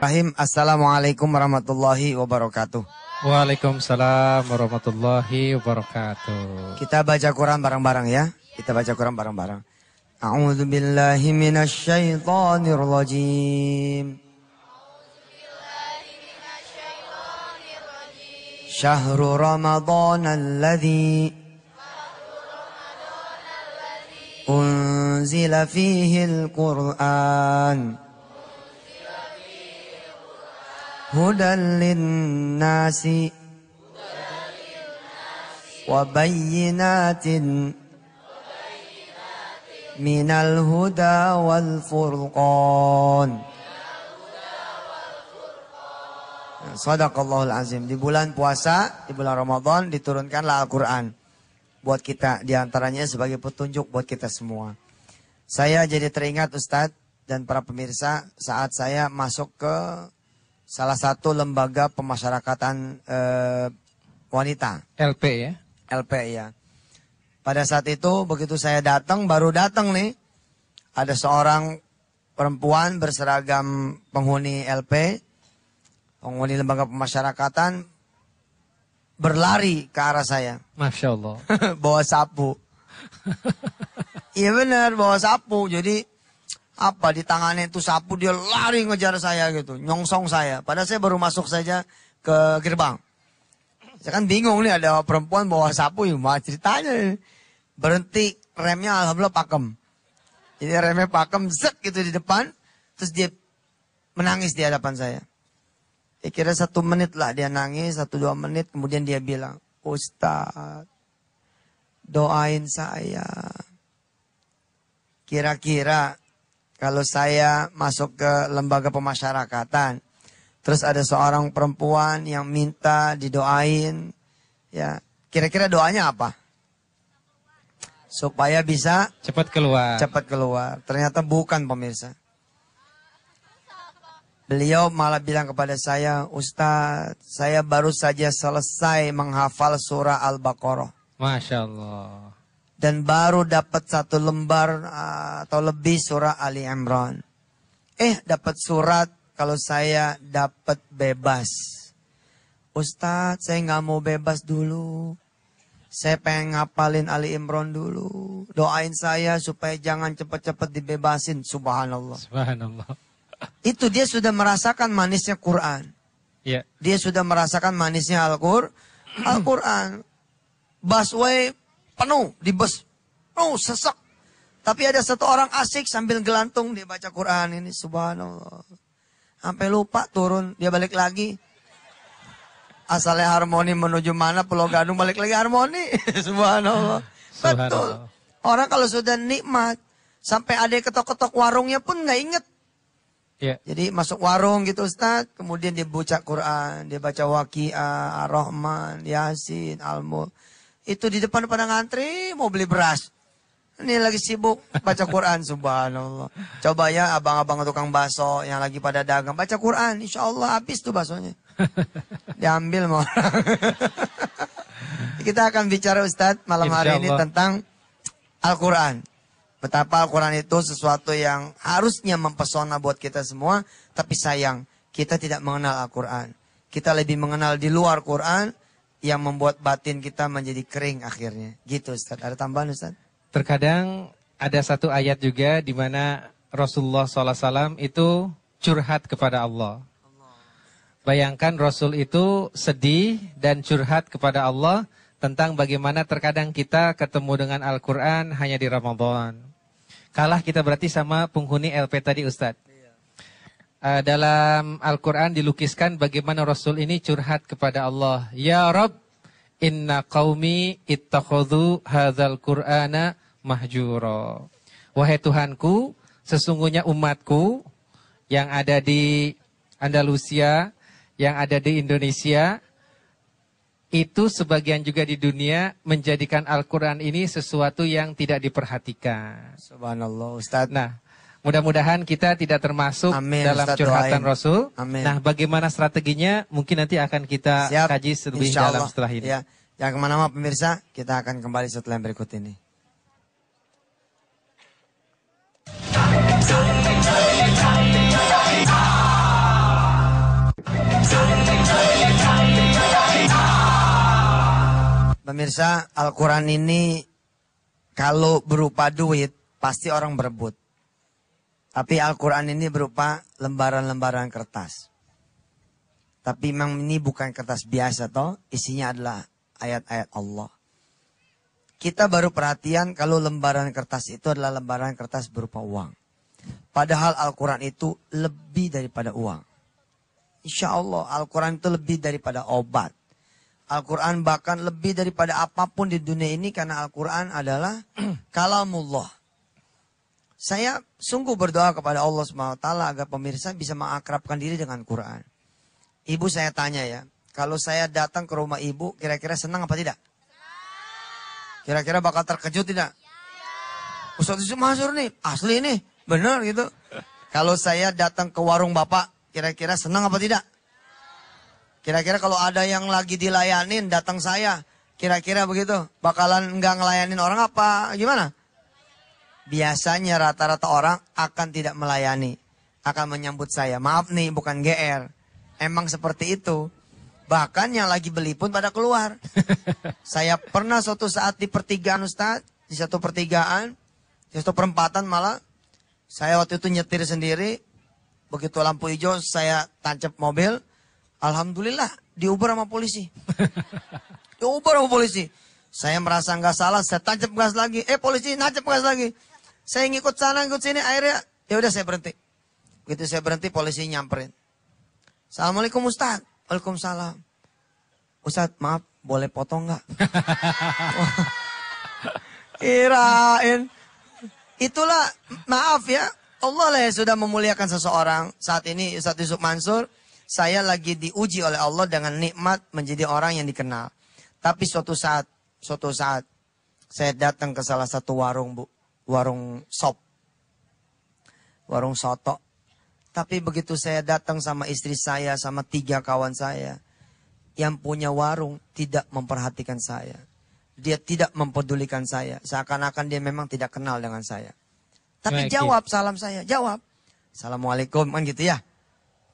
Rahim, Assalamualaikum warahmatullahi wabarakatuh. Waalaikumsalam warahmatullahi wabarakatuh. Kita baca Quran bareng-bareng ya. Kita baca Quran bareng-bareng. A'udzu billahi minasy syaithanir rajim. شهر رمضان الذي أنزل فيه القرآن هدى wabayyinatin minal huda wal والفرقان Sadaqallahul azim. Di bulan puasa, di bulan Ramadan diturunkanlah Al-Quran. Buat kita diantaranya sebagai petunjuk buat kita semua. Saya jadi teringat Ustadz dan para pemirsa saat saya masuk ke salah satu lembaga pemasyarakatan eh, wanita. LP ya? LP ya. Pada saat itu begitu saya datang, baru datang nih, ada seorang perempuan berseragam penghuni LP, penghuni lembaga pemasyarakatan, berlari ke arah saya. Masya Allah. bawa sapu. Iya benar, bawa sapu. Jadi apa di tangannya itu sapu dia lari ngejar saya gitu nyongsong saya padahal saya baru masuk saja ke gerbang saya kan bingung nih ada perempuan bawa sapu ya mah ceritanya berhenti remnya alhamdulillah pakem jadi remnya pakem zek gitu di depan terus dia menangis di hadapan saya saya kira satu menit lah dia nangis satu dua menit kemudian dia bilang Ustaz doain saya kira-kira kalau saya masuk ke lembaga pemasyarakatan, terus ada seorang perempuan yang minta didoain, ya kira-kira doanya apa? Supaya bisa cepat keluar. Cepat keluar. Ternyata bukan pemirsa. Beliau malah bilang kepada saya, Ustadz, saya baru saja selesai menghafal surah Al-Baqarah. Masya Allah dan baru dapat satu lembar eh, atau lebih surat Ali Imran. Eh, dapat surat kalau saya dapat bebas. Ustadz, saya nggak mau bebas dulu. Saya pengen ngapalin Ali Imran dulu. Doain saya supaya jangan cepat-cepat dibebasin. Subhanallah. Subhanallah. Itu dia sudah merasakan manisnya Quran. Yeah. Dia sudah merasakan manisnya Al-Qur'an. Al-Quran. Basway penuh di bus. Penuh, sesek. Tapi ada satu orang asik sambil gelantung dia baca Quran ini subhanallah. Sampai lupa turun, dia balik lagi. Asalnya harmoni menuju mana Pulau Gadung balik lagi harmoni. subhanallah. subhanallah. Betul. Orang kalau sudah nikmat sampai ada ketok-ketok warungnya pun nggak inget. Yeah. Jadi masuk warung gitu Ustaz, kemudian dia baca Quran, dia baca Waqiah, Ar-Rahman, Yasin, Al-Mulk. Itu di depan pada ngantri mau beli beras. Ini lagi sibuk baca Quran subhanallah. Coba ya abang-abang tukang baso yang lagi pada dagang baca Quran, insya Allah habis tuh basonya. Diambil mau. Kita akan bicara Ustadz malam hari ini tentang Al-Quran. Betapa Al-Quran itu sesuatu yang harusnya mempesona buat kita semua, tapi sayang kita tidak mengenal Al-Quran. Kita lebih mengenal di luar Quran yang membuat batin kita menjadi kering akhirnya. Gitu Ustaz. Ada tambahan Ustaz? Terkadang ada satu ayat juga di mana Rasulullah SAW itu curhat kepada Allah. Bayangkan Rasul itu sedih dan curhat kepada Allah tentang bagaimana terkadang kita ketemu dengan Al-Quran hanya di Ramadan. Kalah kita berarti sama penghuni LP tadi Ustadz uh, dalam Al-Quran dilukiskan bagaimana Rasul ini curhat kepada Allah. Ya Rob, inna qawmi ittakhadhu hadzal Qur'ana mahjura. Wahai Tuhanku, sesungguhnya umatku yang ada di Andalusia, yang ada di Indonesia, itu sebagian juga di dunia menjadikan Al-Quran ini sesuatu yang tidak diperhatikan. Subhanallah Ustaz. Nah, Mudah-mudahan kita tidak termasuk Amin, dalam Ustaz curhatan doain. Rasul. Amin. Nah, bagaimana strateginya? Mungkin nanti akan kita Siap. kaji lebih dalam setelah ini. Ya. Yang kemana-mana pemirsa, kita akan kembali setelah yang berikut ini. Pemirsa, Al-Quran ini kalau berupa duit, pasti orang berebut. Tapi Al-Quran ini berupa lembaran-lembaran kertas. Tapi memang ini bukan kertas biasa toh, isinya adalah ayat-ayat Allah. Kita baru perhatian kalau lembaran kertas itu adalah lembaran kertas berupa uang. Padahal Al-Quran itu lebih daripada uang. Insya Allah Al-Quran itu lebih daripada obat. Al-Quran bahkan lebih daripada apapun di dunia ini karena Al-Quran adalah kalamullah saya sungguh berdoa kepada Allah Subhanahu Wa Taala agar pemirsa bisa mengakrabkan diri dengan Quran. Ibu saya tanya ya, kalau saya datang ke rumah ibu kira-kira senang apa tidak? Kira-kira bakal terkejut tidak? Ustaz Yusuf Mansur nih, asli nih, benar gitu. Kalau saya datang ke warung bapak, kira-kira senang apa tidak? Kira-kira kalau ada yang lagi dilayanin datang saya, kira-kira begitu, bakalan nggak ngelayanin orang apa? Gimana? biasanya rata-rata orang akan tidak melayani, akan menyambut saya. Maaf nih, bukan GR. Emang seperti itu. Bahkan yang lagi beli pun pada keluar. saya pernah suatu saat di pertigaan Ustaz, di satu pertigaan, di satu perempatan malah, saya waktu itu nyetir sendiri, begitu lampu hijau saya tancap mobil, Alhamdulillah diuber sama polisi. diuber sama polisi. Saya merasa nggak salah, saya tancap gas lagi. Eh polisi, nancap gas lagi. Saya ngikut sana, ngikut sini, akhirnya ya udah saya berhenti. Begitu saya berhenti, polisi nyamperin. Assalamualaikum Ustaz. Waalaikumsalam. Ustaz, maaf, boleh potong nggak? Kirain. Itulah, maaf ya. Allah lah yang sudah memuliakan seseorang. Saat ini Ustaz Yusuf Mansur, saya lagi diuji oleh Allah dengan nikmat menjadi orang yang dikenal. Tapi suatu saat, suatu saat, saya datang ke salah satu warung, Bu warung sop, warung soto. Tapi begitu saya datang sama istri saya, sama tiga kawan saya, yang punya warung tidak memperhatikan saya. Dia tidak mempedulikan saya. Seakan-akan dia memang tidak kenal dengan saya. Tapi Baik, jawab ya. salam saya, jawab. Assalamualaikum, kan gitu ya.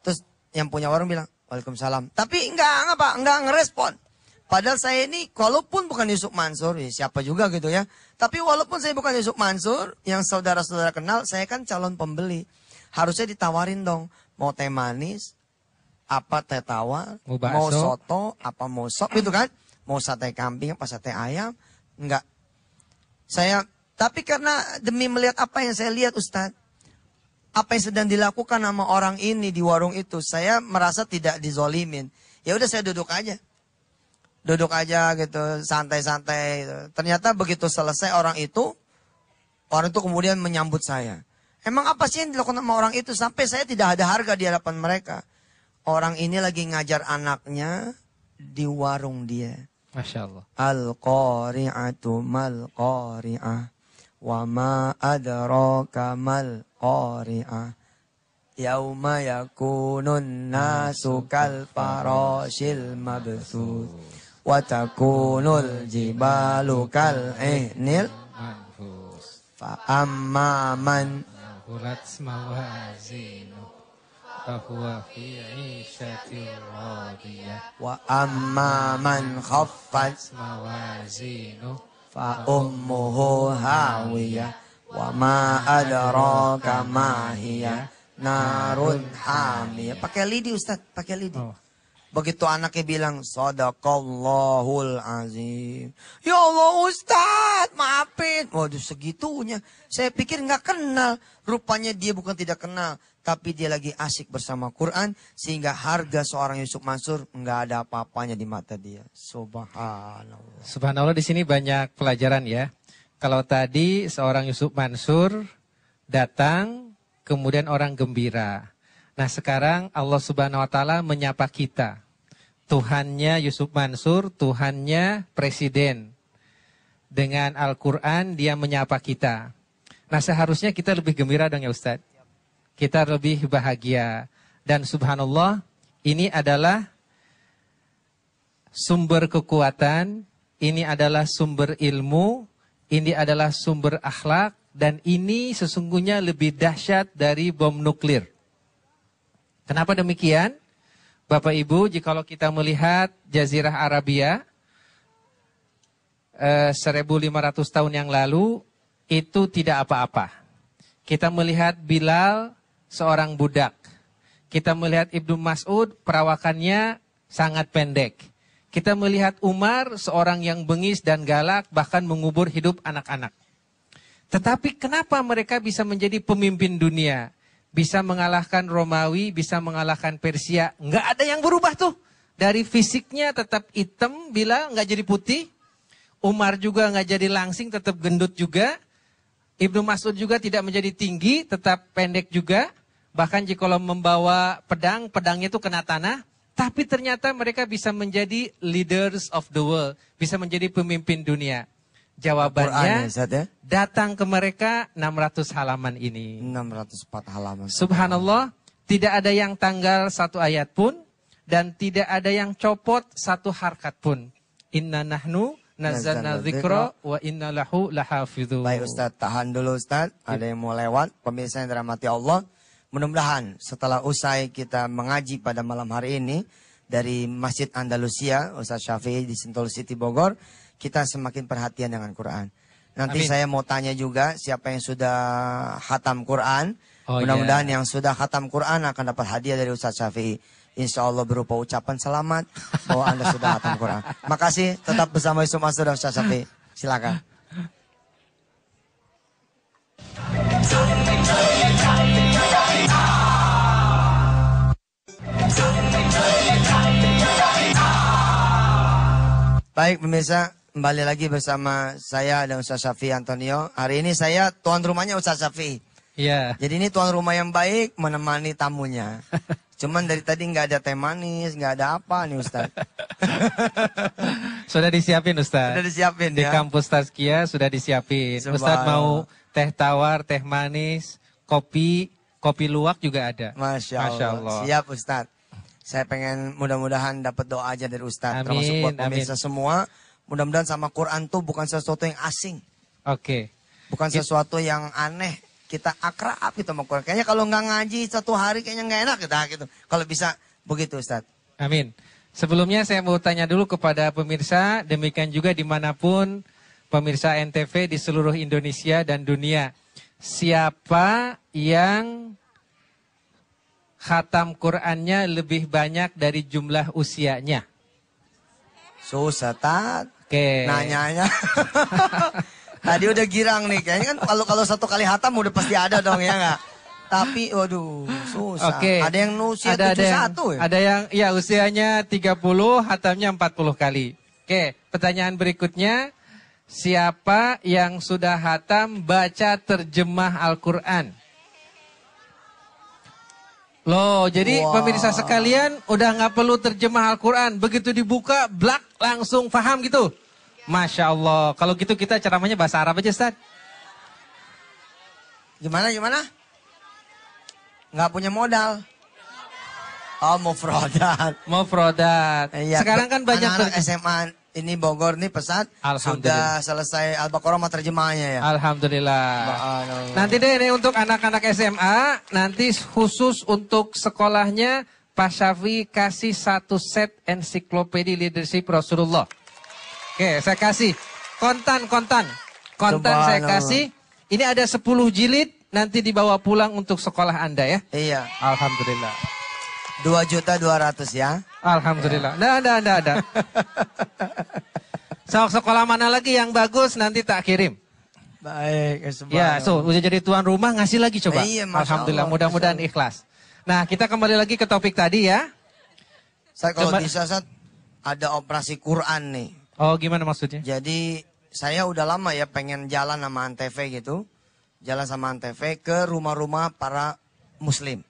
Terus yang punya warung bilang, Waalaikumsalam. Tapi enggak, enggak, enggak, enggak ngerespon. Padahal saya ini, walaupun bukan Yusuf Mansur, ya siapa juga gitu ya. Tapi walaupun saya bukan Yusuf Mansur, yang saudara-saudara kenal, saya kan calon pembeli. Harusnya ditawarin dong, mau teh manis, apa teh tawar, mau, mau soto, apa mau sop gitu kan. Mau sate kambing, apa sate ayam, enggak. Saya, tapi karena demi melihat apa yang saya lihat Ustadz, apa yang sedang dilakukan sama orang ini di warung itu, saya merasa tidak dizolimin. Ya udah saya duduk aja duduk aja gitu, santai-santai. Gitu. Ternyata begitu selesai orang itu, orang itu kemudian menyambut saya. Emang apa sih yang dilakukan sama orang itu sampai saya tidak ada harga di hadapan mereka? Orang ini lagi ngajar anaknya di warung dia. Masya Allah. Al-Qari'atu mal-Qari'ah. Wa ma adraka mal-Qari'ah. Yauma yakunun nasu kal farashil wa takunul jibalu kal manfus fa amma man hulat mawazinu fahuwa fi ishatin radiya wa amma man khaffat mawazinu fa ummuhu hawiya wa ma adraka ma hiya narun hamiya pakai lidi ustaz pakai lidi oh. Begitu anaknya bilang, Sadaqallahul azim. Ya Allah Ustadz, maafin. Waduh segitunya. Saya pikir nggak kenal. Rupanya dia bukan tidak kenal. Tapi dia lagi asik bersama Quran. Sehingga harga seorang Yusuf Mansur nggak ada apa-apanya di mata dia. Subhanallah. Subhanallah di sini banyak pelajaran ya. Kalau tadi seorang Yusuf Mansur datang, kemudian orang gembira. Nah sekarang Allah Subhanahu Wa Taala menyapa kita Tuhannya Yusuf Mansur, Tuhannya Presiden. Dengan Al-Quran dia menyapa kita. Nah seharusnya kita lebih gembira dong ya Ustaz. Kita lebih bahagia. Dan subhanallah ini adalah sumber kekuatan, ini adalah sumber ilmu, ini adalah sumber akhlak, dan ini sesungguhnya lebih dahsyat dari bom nuklir. Kenapa demikian? Bapak Ibu, jikalau kita melihat Jazirah Arabia 1500 eh, tahun yang lalu itu tidak apa-apa. Kita melihat Bilal seorang budak. Kita melihat Ibnu Mas'ud perawakannya sangat pendek. Kita melihat Umar seorang yang bengis dan galak bahkan mengubur hidup anak-anak. Tetapi kenapa mereka bisa menjadi pemimpin dunia? bisa mengalahkan Romawi, bisa mengalahkan Persia. Nggak ada yang berubah tuh. Dari fisiknya tetap hitam, bila nggak jadi putih. Umar juga nggak jadi langsing, tetap gendut juga. Ibnu Mas'ud juga tidak menjadi tinggi, tetap pendek juga. Bahkan jika membawa pedang, pedangnya itu kena tanah. Tapi ternyata mereka bisa menjadi leaders of the world. Bisa menjadi pemimpin dunia. Jawabannya ya, ya. datang ke mereka 600 halaman ini. 604 halaman. Subhanallah, tidak ada yang tanggal satu ayat pun dan tidak ada yang copot satu harkat pun. Inna nahnu nazzalna dzikra wa inna lahu lahafidhu. Baik Ustaz, tahan dulu Ustaz. Iya. Ada yang mau lewat, pemirsa yang dirahmati Allah. Mudah-mudahan setelah usai kita mengaji pada malam hari ini dari Masjid Andalusia, Ustaz Syafi'i di Sentul City Bogor, kita semakin perhatian dengan Quran. Nanti Amin. saya mau tanya juga siapa yang sudah hatam Quran. Oh, iya. Mudah-mudahan yeah. yang sudah hatam Quran akan dapat hadiah dari Ustaz Syafi'i. Insya Allah berupa ucapan selamat bahwa Anda sudah hatam Quran. Makasih tetap bersama Yusuf Masud dan Ustaz Syafi'i. Silakan. Baik pemirsa, Kembali lagi bersama saya dan Ustaz Safi Antonio. Hari ini saya tuan rumahnya Ustaz Safi Iya. Yeah. Jadi ini tuan rumah yang baik menemani tamunya. Cuman dari tadi nggak ada teh manis, nggak ada apa nih Ustaz. sudah disiapin Ustaz. Sudah disiapin Di ya. Di kampus Taskia sudah disiapin. Sembar. Ustaz mau teh tawar, teh manis, kopi, kopi luwak juga ada. Masya Allah. Masya Allah. Siap Ustaz. Saya pengen mudah-mudahan dapat doa aja dari Ustaz. Amin, termasuk buat pemirsa semua Mudah-mudahan sama Quran tuh bukan sesuatu yang asing. Oke. Okay. Bukan sesuatu yang aneh. Kita akrab gitu sama Quran. Kayaknya kalau nggak ngaji satu hari kayaknya nggak enak kita gitu. Kalau bisa begitu Ustaz. Amin. Sebelumnya saya mau tanya dulu kepada pemirsa, demikian juga dimanapun pemirsa NTV di seluruh Indonesia dan dunia. Siapa yang khatam Qurannya lebih banyak dari jumlah usianya? Susah, Tat. Oke. Nanyanya. Tadi udah girang nih, kayaknya kan kalau kalau satu kali hatam udah pasti ada dong ya nggak? Tapi waduh susah. Oke. Ada yang usia ada, 71 ada yang, ya? Ada yang ya usianya 30, hatamnya 40 kali. Oke, pertanyaan berikutnya. Siapa yang sudah hatam baca terjemah Al-Quran? Loh, jadi wow. pemirsa sekalian udah nggak perlu terjemah Al-Quran. Begitu dibuka, blak langsung paham gitu. Masya Allah. Kalau gitu kita ceramahnya bahasa Arab aja, Ustaz. Gimana, gimana? Nggak punya modal. Oh, Mau Mufrodat. Iya, Sekarang kan banyak... Anak-anak SMA ini Bogor nih pesat sudah selesai Al-Baqarah terjemahnya ya. Alhamdulillah. Nanti deh ini untuk anak-anak SMA, nanti khusus untuk sekolahnya Pak Syafi kasih satu set ensiklopedi leadership Rasulullah. Oke, saya kasih kontan kontan. Kontan saya kasih. Ini ada 10 jilid nanti dibawa pulang untuk sekolah Anda ya. Iya. Alhamdulillah. 2 juta 200 ya. Alhamdulillah. Nah, nah, nah, nah. Sok sekolah mana lagi yang bagus nanti tak kirim. Baik, eh, Ya, so udah jadi tuan rumah ngasih lagi coba. Iya, Alhamdulillah, mudah-mudahan ikhlas. Nah, kita kembali lagi ke topik tadi ya. Saya kalau coba. bisa saat ada operasi Quran nih. Oh, gimana maksudnya? Jadi saya udah lama ya pengen jalan sama Antv gitu. Jalan sama Antv ke rumah-rumah para muslim.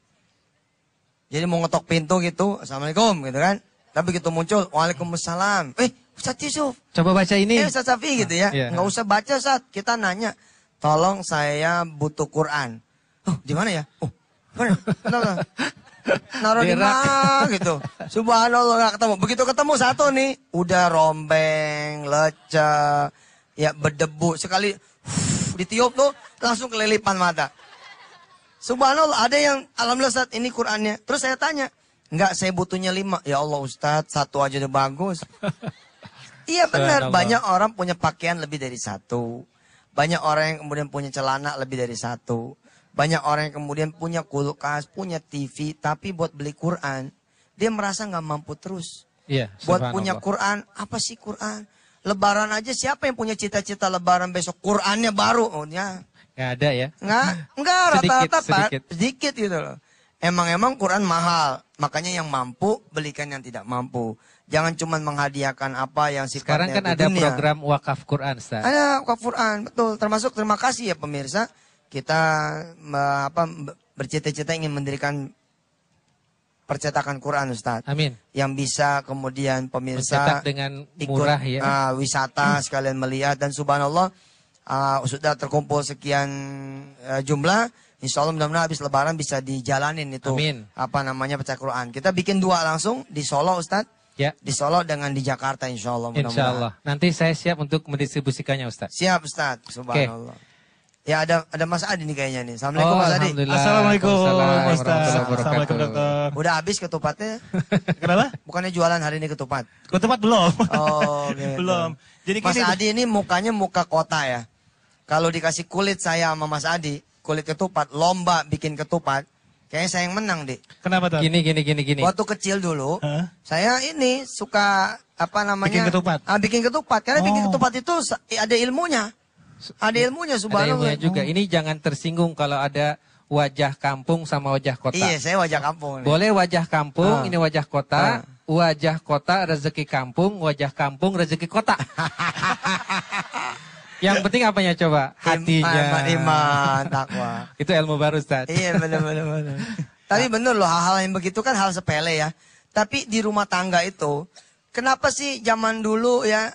Jadi mau ngetok pintu gitu, Assalamualaikum gitu kan. Tapi gitu muncul, Waalaikumsalam. Eh, Ustaz Yusuf. Coba baca ini. Eh, Ustaz Safi gitu ya. Ah, iya. Nggak usah baca saat kita nanya. Tolong saya butuh Quran. Oh, di mana ya? Oh, mana? Kenapa? Naruh di mana gitu. Subhanallah gak ketemu. Begitu ketemu satu nih, udah rombeng, lecah, ya berdebu. Sekali uff, ditiup tuh langsung kelilipan mata. Subhanallah, ada yang alhamdulillah saat ini Qurannya. Terus saya tanya, enggak saya butuhnya lima. Ya Allah Ustaz, satu aja udah bagus. iya benar, banyak orang punya pakaian lebih dari satu. Banyak orang yang kemudian punya celana lebih dari satu. Banyak orang yang kemudian punya kulkas, punya TV, tapi buat beli Quran, dia merasa nggak mampu terus. Iya, buat punya Quran, apa sih Quran? Lebaran aja siapa yang punya cita-cita lebaran besok? Qurannya baru. Oh, ya. Gak ada ya? Enggak, enggak rata-rata pak sedikit. sedikit gitu loh. Emang-emang Quran mahal, makanya yang mampu belikan yang tidak mampu. Jangan cuma menghadiahkan apa yang sifatnya Sekarang kan ada dunia. program wakaf Quran, Ustaz. Ada wakaf Quran, betul. Termasuk terima kasih ya pemirsa. Kita apa bercita-cita ingin mendirikan percetakan Quran Ustaz. Amin. Yang bisa kemudian pemirsa Mencetak dengan murah ikut, ya. Uh, wisata sekalian melihat dan subhanallah uh, sudah terkumpul sekian uh, jumlah, insya Allah mudah-mudahan habis lebaran bisa dijalanin itu. Amin. Apa namanya pecah Quran. Kita bikin dua langsung di Solo Ustadz. Ya. Di Solo dengan di Jakarta insya Allah mudah Insya Allah. Nanti saya siap untuk mendistribusikannya Ustadz. Siap Ustadz. Subhanallah. Okay. Ya ada ada Mas Adi nih kayaknya nih. Assalamualaikum oh, Mas Adi. Assalamualaikum Mas Assalamualaikum dokter. Udah habis ketupatnya? Kenapa? Bukannya jualan hari ini ketupat? Ketupat belum. Oh, okay. Gitu. belum. Jadi Mas Adi ini mukanya muka kota ya. Kalau dikasih kulit saya sama Mas Adi, kulit ketupat, lomba bikin ketupat, kayaknya saya yang menang, deh. Kenapa tuh? Gini, gini, gini, gini. Waktu kecil dulu, huh? saya ini suka apa namanya? Bikin ketupat. Ah, bikin ketupat. Karena oh. bikin ketupat itu ada ilmunya. Ada ilmunya subhanallah. Ada ilmunya juga. Hmm. Ini jangan tersinggung kalau ada wajah kampung sama wajah kota. Iya, saya wajah kampung. Nih. Boleh wajah kampung, ah. ini wajah kota. Ah. Wajah kota rezeki kampung, wajah kampung rezeki kota. Yang penting apanya coba? Hatinya. Iman, iman takwa. Itu ilmu baru Ustaz. Iya benar benar benar. Tapi nah. benar loh hal-hal yang begitu kan hal sepele ya. Tapi di rumah tangga itu kenapa sih zaman dulu ya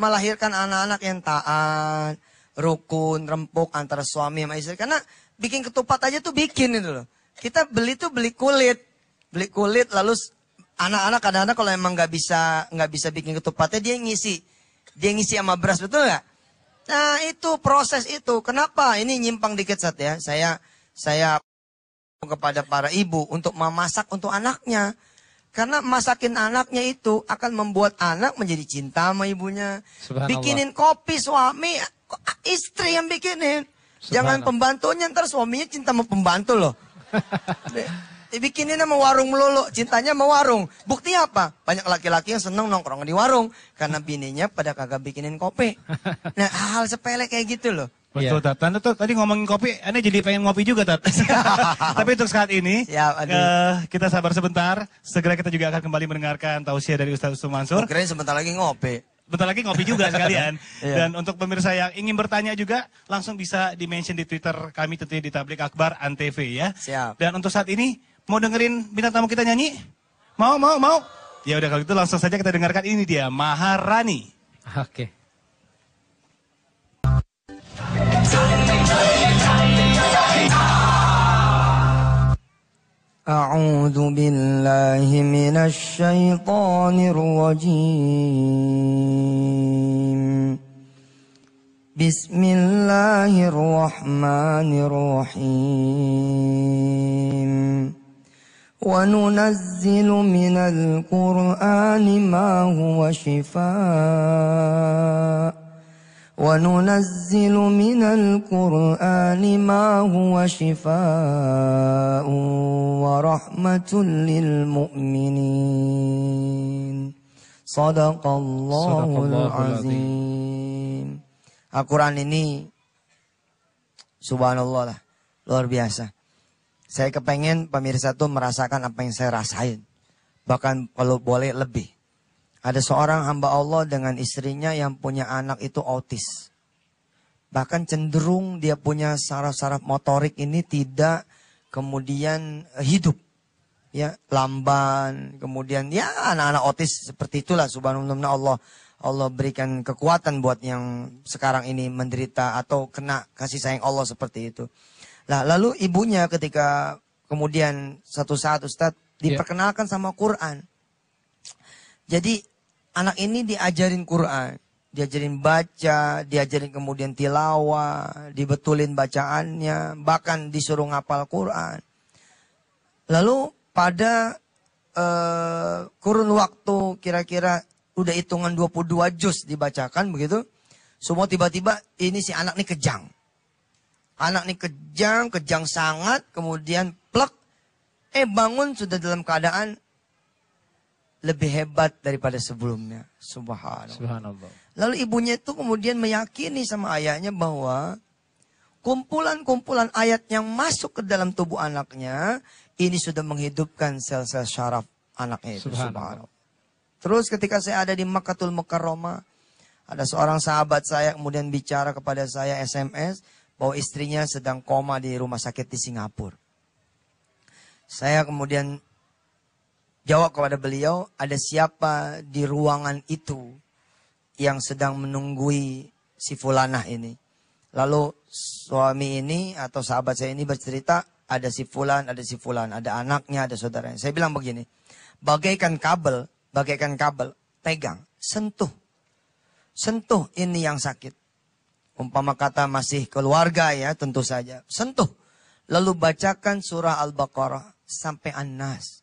melahirkan anak-anak yang taat, rukun, rempuk antara suami sama istri karena bikin ketupat aja tuh bikin itu loh. Kita beli tuh beli kulit, beli kulit lalu anak-anak kadang-kadang kalau emang nggak bisa nggak bisa bikin ketupatnya dia ngisi, dia ngisi sama beras betul nggak? Nah, itu proses itu. Kenapa? Ini nyimpang dikit saat ya. Saya saya kepada para ibu untuk memasak untuk anaknya. Karena masakin anaknya itu akan membuat anak menjadi cinta sama ibunya. Bikinin kopi suami, istri yang bikinin. Jangan pembantunya ntar suaminya cinta sama pembantu loh. Bikininnya mau sama warung melulu, cintanya sama warung. bukti apa? Banyak laki-laki yang seneng nongkrong di warung karena bininya pada kagak bikinin kopi. Nah, hal hal sepele kayak gitu loh. Betul, yeah. Iya. Tante tadi ngomongin kopi, aneh jadi pengen ngopi juga, Tat. Tapi untuk saat ini, Siap, ya, uh, eh, kita sabar sebentar. Segera kita juga akan kembali mendengarkan tausiah dari Ustaz Ustaz Mansur. Keren sebentar lagi ngopi. Bentar lagi ngopi juga sekalian. yeah. Dan untuk pemirsa yang ingin bertanya juga, langsung bisa di-mention di Twitter kami tentunya di Tablik Akbar ANTV ya. Siap. Dan untuk saat ini, Mau dengerin bintang tamu kita nyanyi? Mau, mau, mau? Ya udah kalau gitu langsung saja kita dengarkan ini dia, Maharani. Oke. Okay. أعوذ بالله من الشيطان الرجيم بسم الله الرحمن الرحيم وننزل من القرآن ما هو شفاء وننزل من القرآن ما هو شفاء ورحمة للمؤمنين صدق الله, صدق الله العظيم القرآن ini subhanallah lah luar biasa Saya kepengen pemirsa tuh merasakan apa yang saya rasain. Bahkan kalau boleh lebih. Ada seorang hamba Allah dengan istrinya yang punya anak itu autis. Bahkan cenderung dia punya saraf-saraf motorik ini tidak kemudian eh, hidup. Ya, lamban, kemudian ya anak-anak otis seperti itulah subhanallah Allah Allah berikan kekuatan buat yang sekarang ini menderita atau kena kasih sayang Allah seperti itu. Lah, lalu ibunya ketika kemudian satu saat Ustaz iya. diperkenalkan yeah. sama Quran. Jadi anak ini diajarin Quran, diajarin baca, diajarin kemudian tilawah, dibetulin bacaannya, bahkan disuruh ngapal Quran. Lalu pada uh, kurun waktu kira-kira udah hitungan 22 juz dibacakan begitu, semua tiba-tiba ini si anak ini kejang Anak ini kejang, kejang sangat, kemudian plek. Eh bangun sudah dalam keadaan lebih hebat daripada sebelumnya. Subhanallah. Subhanallah. Lalu ibunya itu kemudian meyakini sama ayahnya bahwa kumpulan-kumpulan ayat yang masuk ke dalam tubuh anaknya ini sudah menghidupkan sel-sel syaraf anaknya itu. Subhanallah. Subhanallah. Terus ketika saya ada di Makkatul Mekaroma, ada seorang sahabat saya kemudian bicara kepada saya SMS, bahwa istrinya sedang koma di rumah sakit di Singapura. Saya kemudian jawab kepada beliau, ada siapa di ruangan itu yang sedang menunggui si fulanah ini. Lalu suami ini atau sahabat saya ini bercerita, ada si fulan, ada si fulan, ada anaknya, ada saudaranya. Saya bilang begini, bagaikan kabel, bagaikan kabel, pegang, sentuh. Sentuh ini yang sakit. Umpama kata masih keluarga ya tentu saja. Sentuh. Lalu bacakan surah Al-Baqarah sampai An-Nas.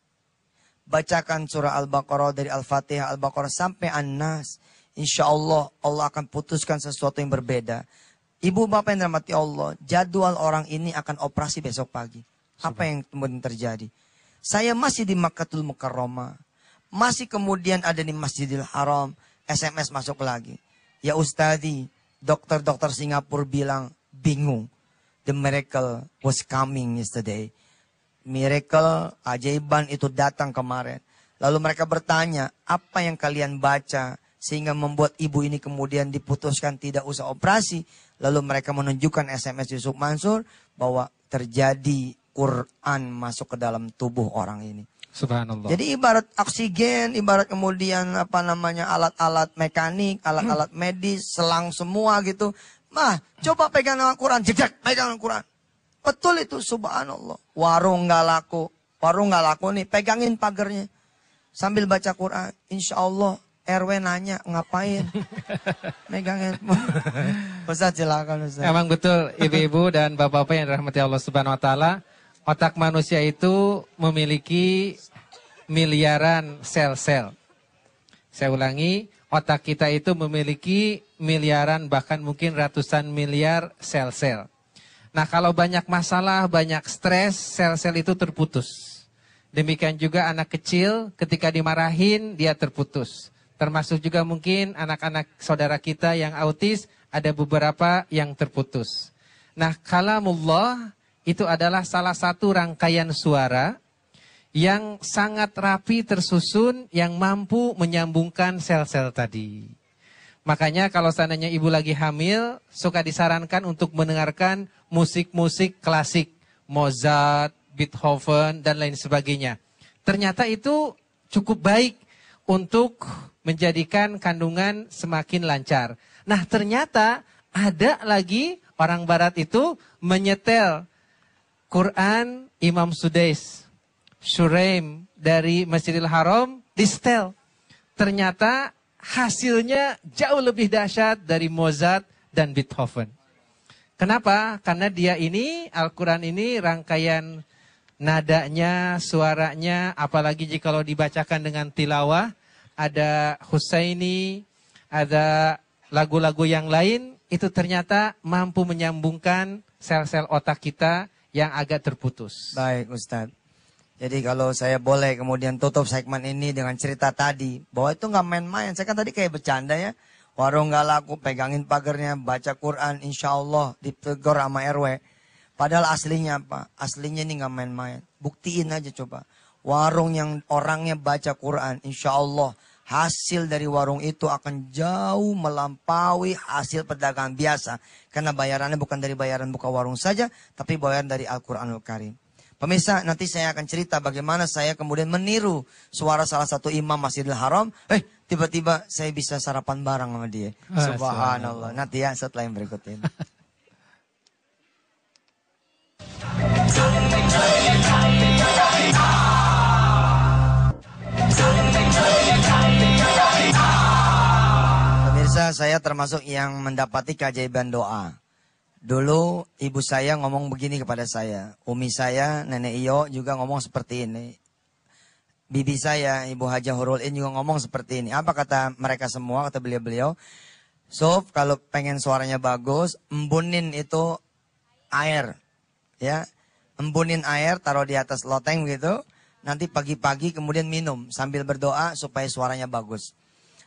Bacakan surah Al-Baqarah dari Al-Fatihah Al-Baqarah sampai An-Nas. Insya Allah Allah akan putuskan sesuatu yang berbeda. Ibu bapak yang dirahmati Allah, jadwal orang ini akan operasi besok pagi. Apa yang kemudian terjadi? Saya masih di Makkatul Mukarrama. Masih kemudian ada di Masjidil Haram. SMS masuk lagi. Ya Ustadi, dokter-dokter Singapura bilang bingung. The miracle was coming yesterday. Miracle ajaiban itu datang kemarin. Lalu mereka bertanya, apa yang kalian baca sehingga membuat ibu ini kemudian diputuskan tidak usah operasi. Lalu mereka menunjukkan SMS Yusuf Mansur bahwa terjadi Quran masuk ke dalam tubuh orang ini. Subhanallah. Jadi ibarat oksigen, ibarat kemudian apa namanya alat-alat mekanik, alat-alat hmm. medis, selang semua gitu. Mah, coba pegang Al-Quran, jejak pegang Al-Quran. Betul itu subhanallah. Warung nggak laku, warung nggak laku nih, pegangin pagernya. Sambil baca Quran, insya Allah RW nanya ngapain Pegangin. handphone. Ustaz silakan Ustaz. Emang betul ibu-ibu dan bapak-bapak yang dirahmati Allah Subhanahu wa taala. Otak manusia itu memiliki miliaran sel-sel. Saya ulangi, otak kita itu memiliki miliaran bahkan mungkin ratusan miliar sel-sel. Nah kalau banyak masalah, banyak stres, sel-sel itu terputus. Demikian juga anak kecil ketika dimarahin dia terputus. Termasuk juga mungkin anak-anak saudara kita yang autis ada beberapa yang terputus. Nah kalamullah itu adalah salah satu rangkaian suara yang sangat rapi tersusun yang mampu menyambungkan sel-sel tadi. Makanya kalau seandainya ibu lagi hamil, suka disarankan untuk mendengarkan musik-musik klasik, Mozart, Beethoven, dan lain sebagainya. Ternyata itu cukup baik untuk menjadikan kandungan semakin lancar. Nah ternyata ada lagi orang barat itu menyetel Quran Imam Sudais Shuraim dari Masjidil Haram distel Ternyata hasilnya jauh lebih dahsyat dari Mozart dan Beethoven. Kenapa? Karena dia ini, Al-Quran ini rangkaian nadanya, suaranya, apalagi jika lo dibacakan dengan tilawah, ada Husaini, ada lagu-lagu yang lain, itu ternyata mampu menyambungkan sel-sel otak kita yang agak terputus. Baik Ustaz. Jadi kalau saya boleh kemudian tutup segmen ini dengan cerita tadi. Bahwa itu nggak main-main. Saya kan tadi kayak bercanda ya. Warung nggak laku, pegangin pagernya, baca Quran, insya Allah ditegur sama RW. Padahal aslinya apa? Aslinya ini nggak main-main. Buktiin aja coba. Warung yang orangnya baca Quran, insya Allah hasil dari warung itu akan jauh melampaui hasil perdagangan biasa. Karena bayarannya bukan dari bayaran buka warung saja, tapi bayaran dari Al-Quranul Karim. Pemirsa, nanti saya akan cerita bagaimana saya kemudian meniru suara salah satu imam Masjidil Haram. Eh, tiba-tiba saya bisa sarapan bareng sama dia. Subhanallah. Nanti ya setelah yang berikut ini. saya termasuk yang mendapati keajaiban doa. Dulu ibu saya ngomong begini kepada saya. Umi saya, nenek Iyo juga ngomong seperti ini. Bibi saya, Ibu Haja Hurulin juga ngomong seperti ini. Apa kata mereka semua, kata beliau-beliau? Sof, kalau pengen suaranya bagus, embunin itu air. Ya, embunin air, taruh di atas loteng gitu. Nanti pagi-pagi kemudian minum sambil berdoa supaya suaranya bagus.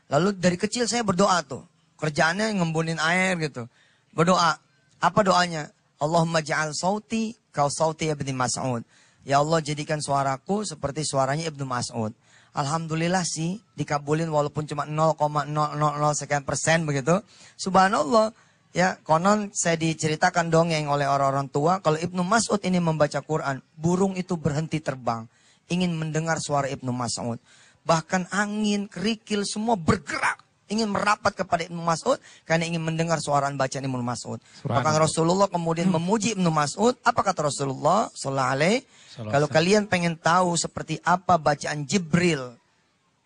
Lalu dari kecil saya berdoa tuh. Kerjaannya ngembunin air gitu. Berdoa. Apa doanya? Allahumma ja'al sauti kau sauti Ibnu Mas'ud. Ya Allah jadikan suaraku seperti suaranya Ibnu Mas'ud. Alhamdulillah sih dikabulin walaupun cuma 0,000 sekian persen begitu. Subhanallah. Ya, konon saya diceritakan dong yang oleh orang-orang tua kalau Ibnu Mas'ud ini membaca Quran, burung itu berhenti terbang ingin mendengar suara Ibnu Mas'ud bahkan angin, kerikil, semua bergerak ingin merapat kepada Ibnu Mas'ud karena ingin mendengar suara bacaan Ibnu Mas'ud. Maka Rasulullah kemudian hmm. memuji Ibnu Mas'ud. Apa kata Rasulullah sallallahu alaihi kalau kalian pengen tahu seperti apa bacaan Jibril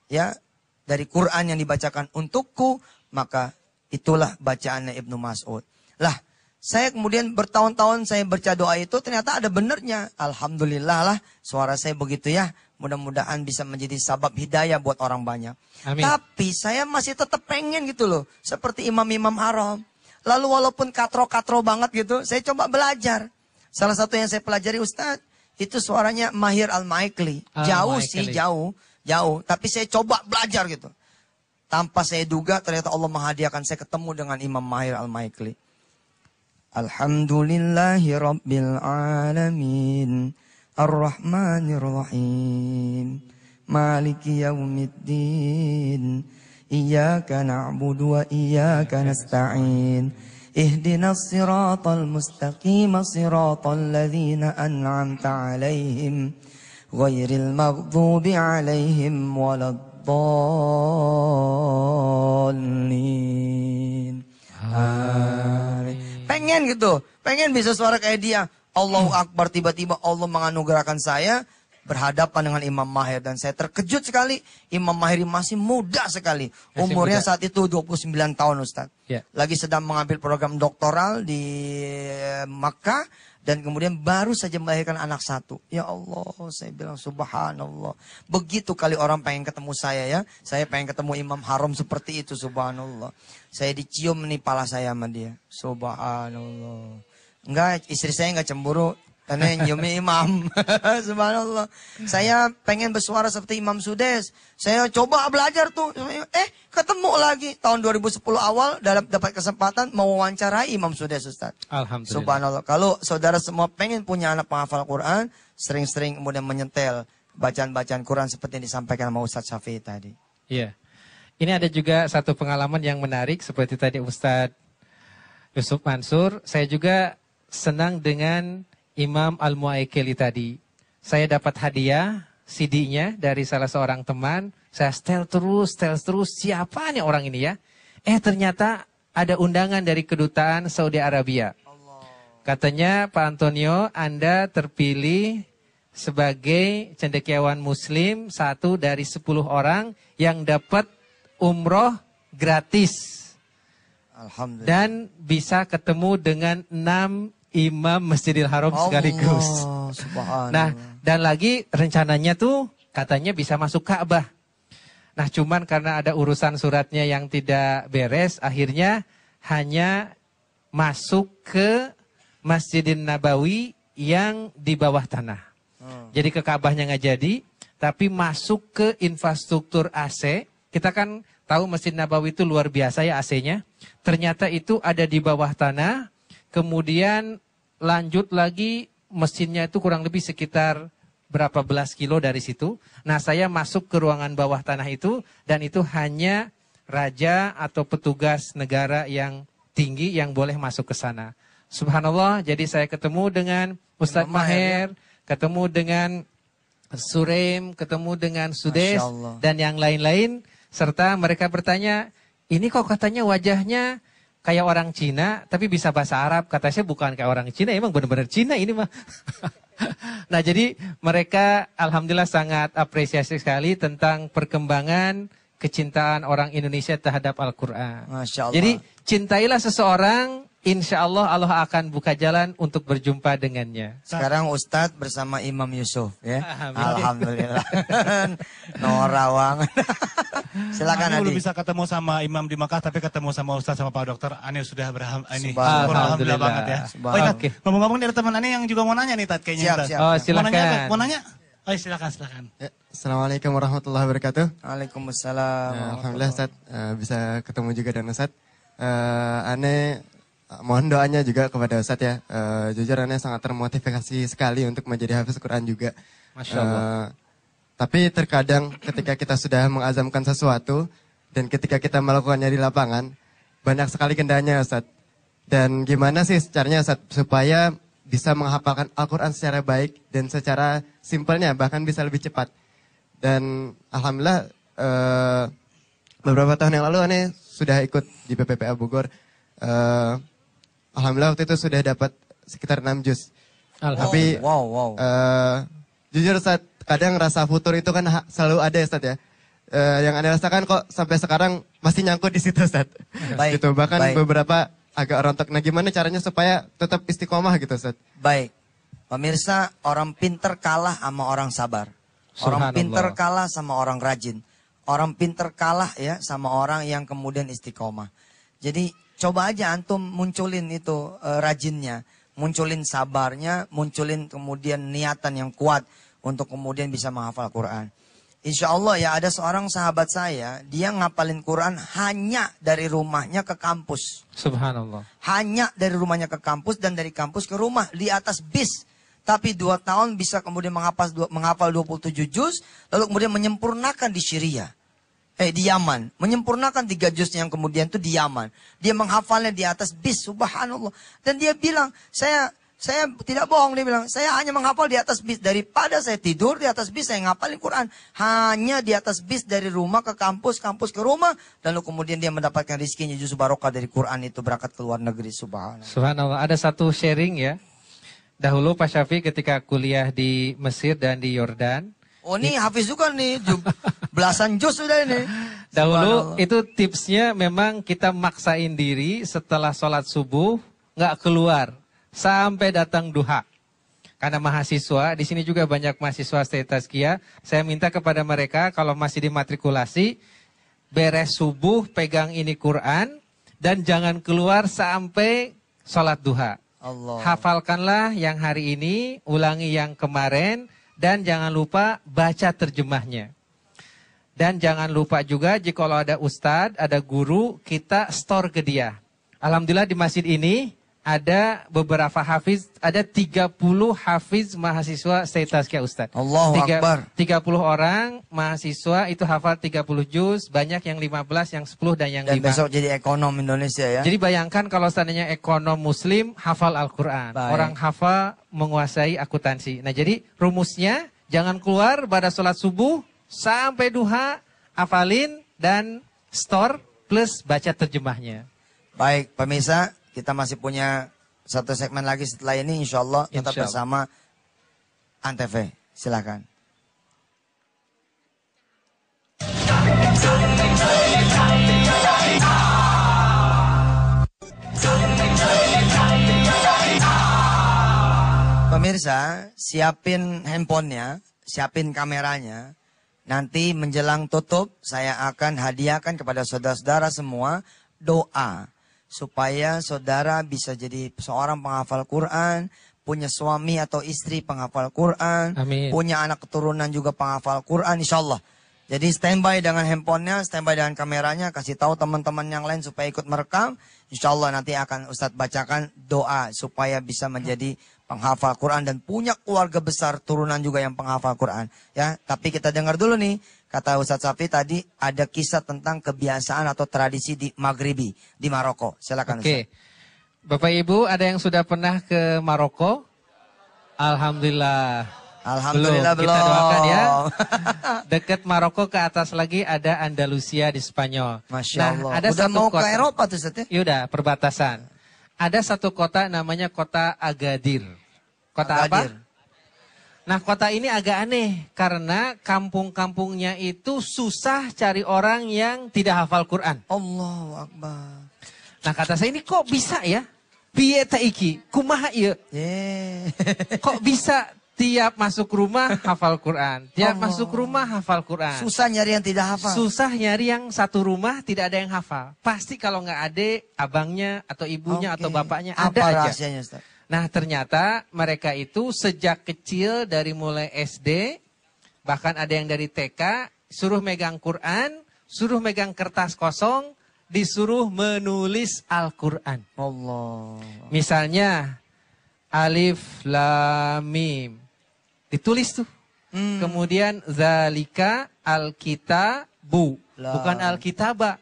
ya dari Quran yang dibacakan untukku, maka itulah bacaannya Ibnu Mas'ud. Lah, saya kemudian bertahun-tahun saya baca doa itu ternyata ada benernya. Alhamdulillah lah suara saya begitu ya Mudah-mudahan bisa menjadi sabab hidayah buat orang banyak. Amin. Tapi saya masih tetap pengen gitu loh. Seperti imam-imam haram. Lalu walaupun katro-katro banget gitu, saya coba belajar. Salah satu yang saya pelajari Ustadz, itu suaranya Mahir Al-Maikli. Jauh Al sih, jauh. Jauh. Tapi saya coba belajar gitu. Tanpa saya duga ternyata Allah menghadiahkan saya ketemu dengan Imam Mahir Al-Maikli. Alhamdulillahi Rabbil Alamin. الرحمن الرحيم مالك يوم الدين إياك نعبد وإياك نستعين اهدنا الصراط المستقيم صراط الذين أنعمت عليهم غير المغضوب عليهم ولا الضالين Amin. Pengen gitu, pengen bisa suara kayak dia. Allahu Akbar tiba-tiba Allah menganugerahkan saya berhadapan dengan Imam Mahir dan saya terkejut sekali Imam Mahir masih muda sekali masih umurnya muda. saat itu 29 tahun Ustaz. Yeah. Lagi sedang mengambil program doktoral di eh, Makkah dan kemudian baru saja melahirkan anak satu. Ya Allah, saya bilang subhanallah. Begitu kali orang pengen ketemu saya ya. Saya pengen ketemu Imam Haram seperti itu subhanallah. Saya dicium nih pala saya sama dia. Subhanallah. Enggak, istri saya enggak cemburu. Karena yang nyiumnya imam. Subhanallah. Saya pengen bersuara seperti Imam Sudes. Saya coba belajar tuh. Eh, ketemu lagi. Tahun 2010 awal dalam dapat kesempatan mau wawancarai Imam Sudes, Ustaz. Alhamdulillah. Subhanallah. Kalau saudara semua pengen punya anak penghafal Quran, sering-sering kemudian menyentel bacaan-bacaan Quran seperti yang disampaikan sama Ustaz Syafi'i tadi. Iya. Ini ada juga satu pengalaman yang menarik seperti tadi Ustaz Yusuf Mansur. Saya juga senang dengan Imam al Muaykeli tadi. Saya dapat hadiah CD-nya dari salah seorang teman. Saya setel terus, setel terus, siapa nih orang ini ya? Eh ternyata ada undangan dari kedutaan Saudi Arabia. Katanya Pak Antonio, Anda terpilih sebagai cendekiawan muslim satu dari sepuluh orang yang dapat umroh gratis. Alhamdulillah. Dan bisa ketemu dengan enam imam Masjidil Haram Allah, sekaligus. Nah, dan lagi rencananya tuh katanya bisa masuk Ka'bah. Nah, cuman karena ada urusan suratnya yang tidak beres, akhirnya hanya masuk ke Masjidin Nabawi yang di bawah tanah. Hmm. Jadi ke Ka'bahnya nggak jadi, tapi masuk ke infrastruktur AC. Kita kan tahu Masjid Nabawi itu luar biasa ya AC-nya. Ternyata itu ada di bawah tanah, Kemudian lanjut lagi mesinnya itu kurang lebih sekitar berapa belas kilo dari situ. Nah, saya masuk ke ruangan bawah tanah itu dan itu hanya raja atau petugas negara yang tinggi yang boleh masuk ke sana. Subhanallah, jadi saya ketemu dengan Ustadz ya Maher, ketemu dengan Surem, ketemu dengan Sudes dan yang lain-lain serta mereka bertanya, "Ini kok katanya wajahnya kayak orang Cina tapi bisa bahasa Arab. Kata saya bukan kayak orang Cina, emang benar-benar Cina ini mah. nah jadi mereka alhamdulillah sangat apresiasi sekali tentang perkembangan kecintaan orang Indonesia terhadap Al-Quran. Jadi cintailah seseorang, insya Allah Allah akan buka jalan untuk berjumpa dengannya. Sekarang Ustadz bersama Imam Yusuf ya. Amin. Alhamdulillah. Norawang. Silakan Ani. belum bisa ketemu sama Imam di Makkah tapi ketemu sama Ustaz sama Pak Dokter. Ani sudah berham ini. Alhamdulillah banget ya. Oh, iya, okay. ngomong-ngomong ada teman Ani yang juga mau nanya nih Tat kayaknya. Siap, siap. Oh, silakan. Mau nanya? Mau nanya? Oh, silakan, silakan. Ya, Assalamualaikum warahmatullahi wabarakatuh. Waalaikumsalam. Ya, Alhamdulillah Ustaz uh, eh, bisa ketemu juga dengan Ustaz. Uh, eh, Ane mohon doanya juga kepada Ustaz ya. Uh, jujur Ane sangat termotivasi sekali untuk menjadi hafiz Quran juga. Masya Allah. Tapi terkadang ketika kita sudah mengazamkan sesuatu dan ketika kita melakukannya di lapangan, banyak sekali kendalanya Ustaz. Dan gimana sih caranya Ustaz supaya bisa menghafalkan Al-Quran secara baik dan secara simpelnya bahkan bisa lebih cepat. Dan Alhamdulillah uh, beberapa tahun yang lalu aneh sudah ikut di PPPA Bogor. Uh, Alhamdulillah waktu itu sudah dapat sekitar 6 juz. Tapi wow, wow. Uh, jujur saat kadang rasa futur itu kan selalu ada ya Ustaz ya. E, yang Anda rasakan kok sampai sekarang masih nyangkut di situ Ustaz. Baik. Gitu. Bahkan Baik. beberapa agak rontok. Nah gimana caranya supaya tetap istiqomah gitu Ustaz? Baik. Pemirsa, orang pinter kalah sama orang sabar. Orang pinter kalah sama orang rajin. Orang pinter kalah ya sama orang yang kemudian istiqomah. Jadi coba aja antum munculin itu e, rajinnya, munculin sabarnya, munculin kemudian niatan yang kuat untuk kemudian bisa menghafal Quran. Insya Allah ya ada seorang sahabat saya, dia ngapalin Quran hanya dari rumahnya ke kampus. Subhanallah. Hanya dari rumahnya ke kampus dan dari kampus ke rumah di atas bis. Tapi dua tahun bisa kemudian menghafal, menghafal 27 juz, lalu kemudian menyempurnakan di Syria. Eh di Yaman, menyempurnakan tiga juznya yang kemudian itu di Yaman. Dia menghafalnya di atas bis, subhanallah. Dan dia bilang, saya saya tidak bohong dia bilang, saya hanya menghafal di atas bis daripada saya tidur di atas bis saya ngapalin Quran hanya di atas bis dari rumah ke kampus, kampus ke rumah lalu kemudian dia mendapatkan rizkinya justru barokah dari Quran itu berangkat ke luar negeri subhanallah. Subhanallah, ada satu sharing ya. Dahulu Pak Syafi ketika kuliah di Mesir dan di Yordan. Oh ini di... Hafiz juga nih, belasan juz sudah ini. Dahulu itu tipsnya memang kita maksain diri setelah sholat subuh nggak keluar sampai datang duha. Karena mahasiswa, di sini juga banyak mahasiswa stay kia. Saya minta kepada mereka kalau masih dimatrikulasi, beres subuh pegang ini Quran dan jangan keluar sampai sholat duha. Allah. Hafalkanlah yang hari ini, ulangi yang kemarin, dan jangan lupa baca terjemahnya. Dan jangan lupa juga jika ada ustadz, ada guru, kita store ke dia. Alhamdulillah di masjid ini ada beberapa hafiz, ada 30 hafiz mahasiswa stay tazkiyah Ustaz. Allah Tiga, Akbar. 30 orang mahasiswa itu hafal 30 juz, banyak yang 15, yang 10 dan yang dan 5. Dan besok jadi ekonom Indonesia ya. Jadi bayangkan kalau seandainya ekonom muslim hafal Al-Qur'an, orang hafal menguasai akuntansi. Nah, jadi rumusnya jangan keluar pada sholat subuh sampai duha, hafalin dan store plus baca terjemahnya. Baik, pemirsa, kita masih punya satu segmen lagi setelah ini insya Allah kita insya bersama Antv. Silakan. Pemirsa, siapin handphonenya, siapin kameranya. Nanti menjelang tutup, saya akan hadiahkan kepada saudara-saudara semua doa supaya saudara bisa jadi seorang penghafal Quran, punya suami atau istri penghafal Quran, Amin. punya anak keturunan juga penghafal Quran insya Allah. Jadi standby dengan handphonenya, standby dengan kameranya, kasih tahu teman-teman yang lain supaya ikut merekam. Insya Allah nanti akan Ustadz bacakan doa supaya bisa menjadi penghafal Quran dan punya keluarga besar turunan juga yang penghafal Quran ya tapi kita dengar dulu nih kata Ustaz Safi tadi ada kisah tentang kebiasaan atau tradisi di Maghribi di Maroko silakan Oke okay. Bapak Ibu ada yang sudah pernah ke Maroko Alhamdulillah Alhamdulillah belum. belum. Kita doakan ya. Dekat Maroko ke atas lagi ada Andalusia di Spanyol. Masya nah, Allah. Ada Udah satu mau kota, ke Eropa tuh Ustaz ya? Yaudah, perbatasan. Ada satu kota namanya kota Agadir. Kota apa? Nah kota ini agak aneh karena kampung-kampungnya itu susah cari orang yang tidak hafal Quran. Allah Akbar. Nah kata saya ini kok bisa ya? Piye iki? Kumaha iya? kok bisa tiap masuk rumah hafal Quran? Tiap Allah. masuk rumah hafal Quran. Susah nyari yang tidak hafal. Susah nyari yang satu rumah tidak ada yang hafal. Pasti kalau nggak ada abangnya atau ibunya okay. atau bapaknya Apa ada rahasianya, Ustaz? Nah ternyata mereka itu sejak kecil dari mulai SD, bahkan ada yang dari TK, suruh megang Quran, suruh megang kertas kosong, disuruh menulis Al-Quran. Allah. Misalnya, Alif Lam Mim. Ditulis tuh. Hmm. Kemudian zalika alkitabu, bukan alkitaba.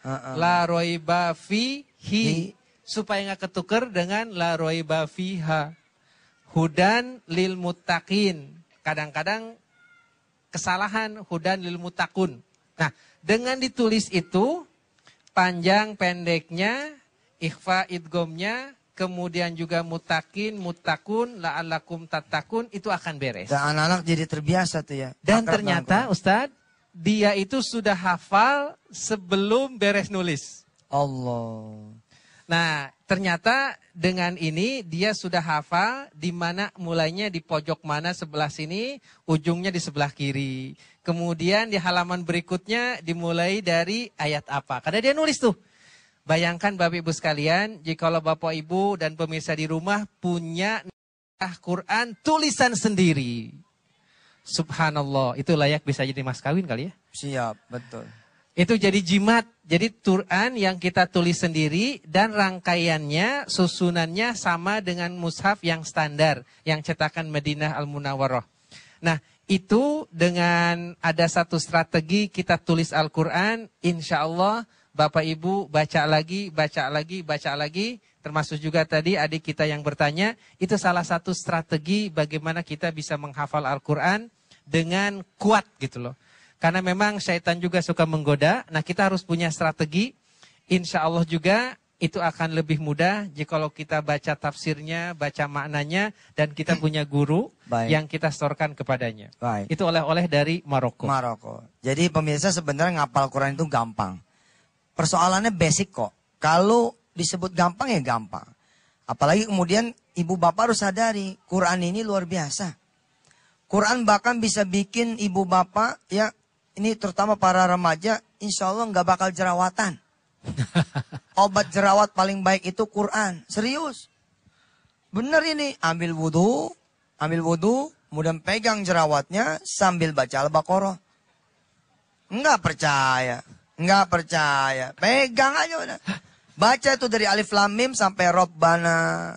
Uh -uh. La roiba hi supaya nggak ketuker dengan la roiba fiha. Hudan lil mutakin Kadang-kadang kesalahan hudan lil mutakun Nah, dengan ditulis itu panjang pendeknya, ikhfa idgomnya, kemudian juga mutakin, mutakun, la alakum tatakun, itu akan beres. Dan anak-anak jadi terbiasa tuh ya. Dan ternyata Ustadz, dia itu sudah hafal sebelum beres nulis. Allah. Nah, ternyata dengan ini dia sudah hafal di mana mulainya di pojok mana sebelah sini, ujungnya di sebelah kiri. Kemudian di halaman berikutnya dimulai dari ayat apa. Karena dia nulis tuh. Bayangkan Bapak Ibu sekalian, jikalau Bapak Ibu dan pemirsa di rumah punya Quran tulisan sendiri. Subhanallah, itu layak bisa jadi mas kawin kali ya? Siap, betul. Itu jadi jimat. Jadi Quran yang kita tulis sendiri dan rangkaiannya, susunannya sama dengan mushaf yang standar yang cetakan Madinah Al-Munawwaroh. Nah, itu dengan ada satu strategi kita tulis Al-Quran, insya Allah Bapak Ibu baca lagi, baca lagi, baca lagi, termasuk juga tadi adik kita yang bertanya, itu salah satu strategi bagaimana kita bisa menghafal Al-Quran dengan kuat gitu loh. Karena memang syaitan juga suka menggoda. Nah kita harus punya strategi. Insya Allah juga itu akan lebih mudah jika kita baca tafsirnya, baca maknanya, dan kita hmm. punya guru Baik. yang kita setorkan kepadanya. Baik. Itu oleh-oleh dari Maroko. Maroko. Jadi pemirsa sebenarnya ngapal Quran itu gampang. Persoalannya basic kok. Kalau disebut gampang ya gampang. Apalagi kemudian ibu bapak harus sadari Quran ini luar biasa. Quran bahkan bisa bikin ibu bapak ya ini terutama para remaja, insya Allah nggak bakal jerawatan. Obat jerawat paling baik itu Quran. Serius. Bener ini, ambil wudhu, ambil wudhu, mudah pegang jerawatnya sambil baca Al-Baqarah. Nggak percaya, nggak percaya. Pegang aja udah. Baca itu dari Alif Lam Mim sampai Robbana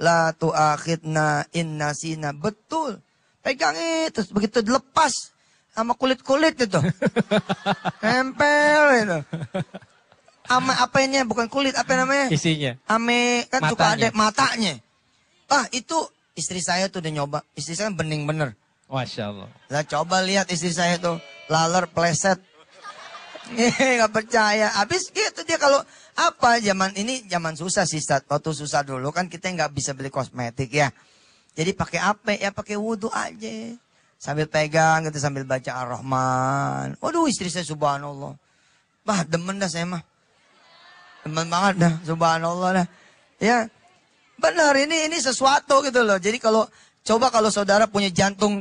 la tu'akhidna inna sina. Betul. Pegang itu, begitu dilepas sama kulit-kulit itu. Nempel itu. Ama apanya bukan kulit, apa namanya? Isinya. Ame kan matanya. suka ada matanya. Ah, itu istri saya tuh udah nyoba. Istri saya kan bening bener. Masya Allah. Lah coba lihat istri saya tuh laler pleset. nggak percaya. Habis gitu dia kalau apa zaman ini zaman susah sih saat Waktu susah dulu kan kita nggak bisa beli kosmetik ya. Jadi pakai apa? Ya pakai wudhu aja. Sambil pegang gitu, sambil baca Ar-Rahman. Waduh istri saya subhanallah. Bah demen dah saya mah. Demen banget dah, subhanallah dah. Ya, benar ini ini sesuatu gitu loh. Jadi kalau coba kalau saudara punya jantung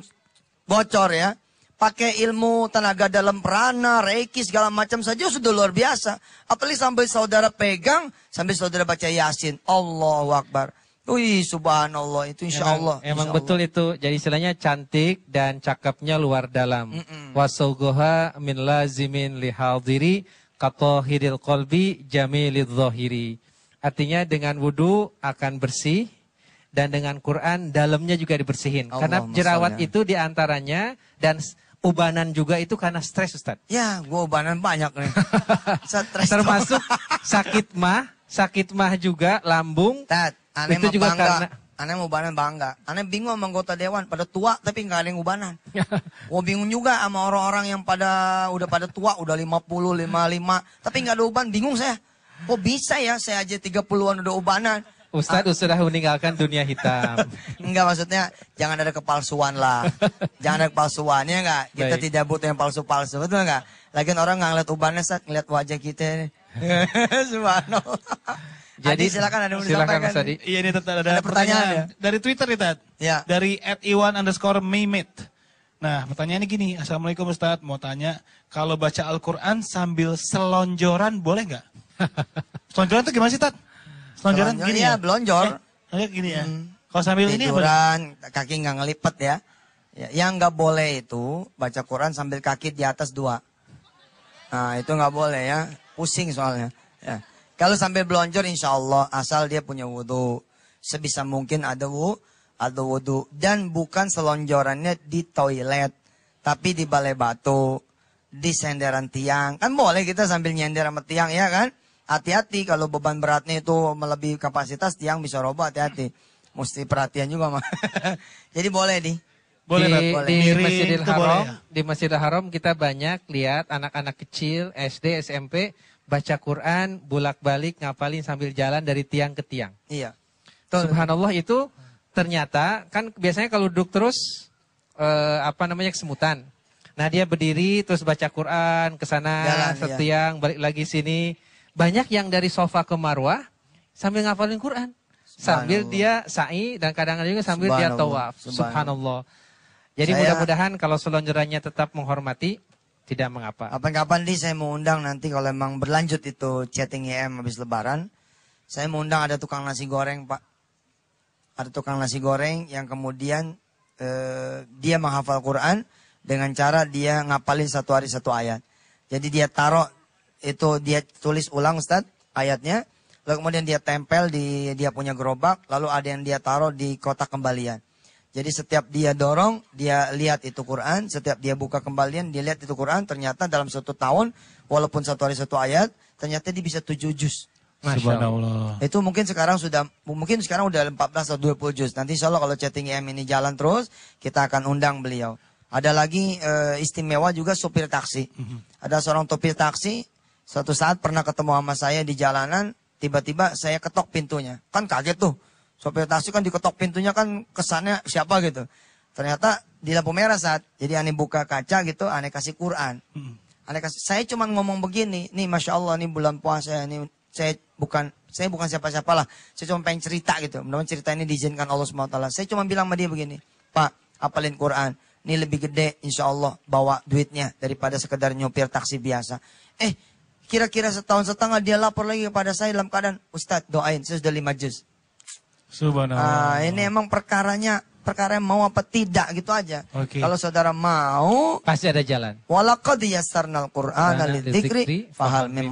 bocor ya, pakai ilmu tenaga dalam prana, reiki segala macam saja sudah luar biasa. Apalagi sambil saudara pegang, sambil saudara baca yasin, Allahu Akbar. Wih, subhanallah itu insya Allah. Emang, insya betul itu. Jadi istilahnya cantik dan cakapnya luar dalam. Wasogoha min lazimin lihaldiri katohiril kolbi jamilid zohiri. Artinya dengan wudhu akan bersih dan dengan Quran dalamnya juga dibersihin. Allah, karena jerawat masalah. itu diantaranya dan ubanan juga itu karena stres Ustaz. Ya, gua ubanan banyak nih. Termasuk sakit mah sakit mah juga lambung Tat. Aneh itu bangga. karena Aneh mau ubanan bangga. Aneh bingung sama anggota dewan. Pada tua tapi nggak ada yang ubanan. Gue bingung juga sama orang-orang yang pada udah pada tua. Udah 50, 55. Tapi nggak ada uban. Bingung saya. Kok bisa ya saya aja 30-an udah ubanan. Ustadz ah. sudah meninggalkan dunia hitam. enggak maksudnya jangan ada kepalsuan lah. jangan ada kepalsuan ya enggak. Kita Baik. tidak butuh yang palsu-palsu betul enggak? Lagian orang nggak ngeliat ubannya saat ngeliat wajah kita. Subhanallah. Jadi Adi, silakan Adi silakan Mas Adi. Iya ini tetap ada, ada pertanyaan, pertanyaan ya? dari Twitter nih Tad. Ya. Dari at Iwan underscore Mimit. Nah pertanyaannya gini, Assalamualaikum Ustadz, mau tanya, kalau baca Al-Quran sambil selonjoran boleh nggak? selonjoran itu gimana sih Tat? Selonjoran, selonjoran gini ya? ya? belonjor. Eh, gini ya? Hmm. Kalau sambil Tiduran, ini apa? kaki nggak ngelipet ya. ya yang nggak boleh itu baca Quran sambil kaki di atas dua. Nah itu nggak boleh ya, pusing soalnya. Ya. Kalau sampai belonjor insya Allah asal dia punya wudhu. Sebisa mungkin ada wu, ada wudhu. Dan bukan selonjorannya di toilet. Tapi di balai batu. Di senderan tiang. Kan boleh kita sambil nyender sama tiang ya kan. Hati-hati kalau beban beratnya itu melebihi kapasitas tiang bisa roboh hati-hati. Mesti perhatian juga mah. Jadi boleh nih. Boleh, di, boleh. di Masjidil Haram, boleh ya? di Masjidil Haram kita banyak lihat anak-anak kecil SD, SMP baca Quran, bolak-balik ngapalin sambil jalan dari tiang ke tiang. Iya. Tuh. Subhanallah itu ternyata kan biasanya kalau duduk terus eh, apa namanya kesemutan. Nah, dia berdiri terus baca Quran ke sana, setiang, iya. balik lagi sini. Banyak yang dari sofa ke Marwah sambil ngafalin Quran. Sambil dia sa'i dan kadang-kadang juga sambil dia tawaf. Subhanallah. Subhanallah. Jadi mudah-mudahan kalau selonjorannya tetap menghormati tidak mengapa. Kapan-kapan di saya mau undang nanti kalau emang berlanjut itu chatting IM habis lebaran. Saya mau undang ada tukang nasi goreng Pak. Ada tukang nasi goreng yang kemudian eh, dia menghafal Quran dengan cara dia ngapalin satu hari satu ayat. Jadi dia taruh itu dia tulis ulang Ustaz ayatnya. Lalu kemudian dia tempel di dia punya gerobak. Lalu ada yang dia taruh di kotak kembalian. Jadi setiap dia dorong, dia lihat itu Quran, setiap dia buka kembalian, dia lihat itu Quran, ternyata dalam satu tahun, walaupun satu hari satu ayat, ternyata dia bisa tujuh juz. Subhanallah. Itu mungkin sekarang sudah mungkin sekarang udah 14 atau 20 juz. Nanti insya Allah kalau chatting IM ini jalan terus, kita akan undang beliau. Ada lagi e, istimewa juga supir taksi. Mhm. Ada seorang sopir taksi suatu saat pernah ketemu sama saya di jalanan, tiba-tiba saya ketok pintunya. Kan kaget tuh. Sopir taksi kan diketok pintunya kan kesannya siapa gitu. Ternyata di lampu merah saat jadi aneh buka kaca gitu aneh kasih Quran. Hmm. Aneh kasih saya cuma ngomong begini, nih masya Allah nih bulan puasa ini saya bukan saya bukan siapa-siapa lah. Saya cuma pengen cerita gitu. mudah cerita ini diizinkan Allah SWT. Saya cuma bilang sama dia begini, Pak, apalin Quran. Ini lebih gede insya Allah bawa duitnya daripada sekedar nyopir taksi biasa. Eh, kira-kira setahun setengah dia lapor lagi kepada saya dalam keadaan, Ustadz doain, saya sudah lima juz. Subhanallah. Uh, ini emang perkaranya perkara yang mau apa tidak gitu aja. Okay. Kalau saudara mau, pasti ada jalan. Walaqad yasarnal Qur'ana lidzikri fahal mim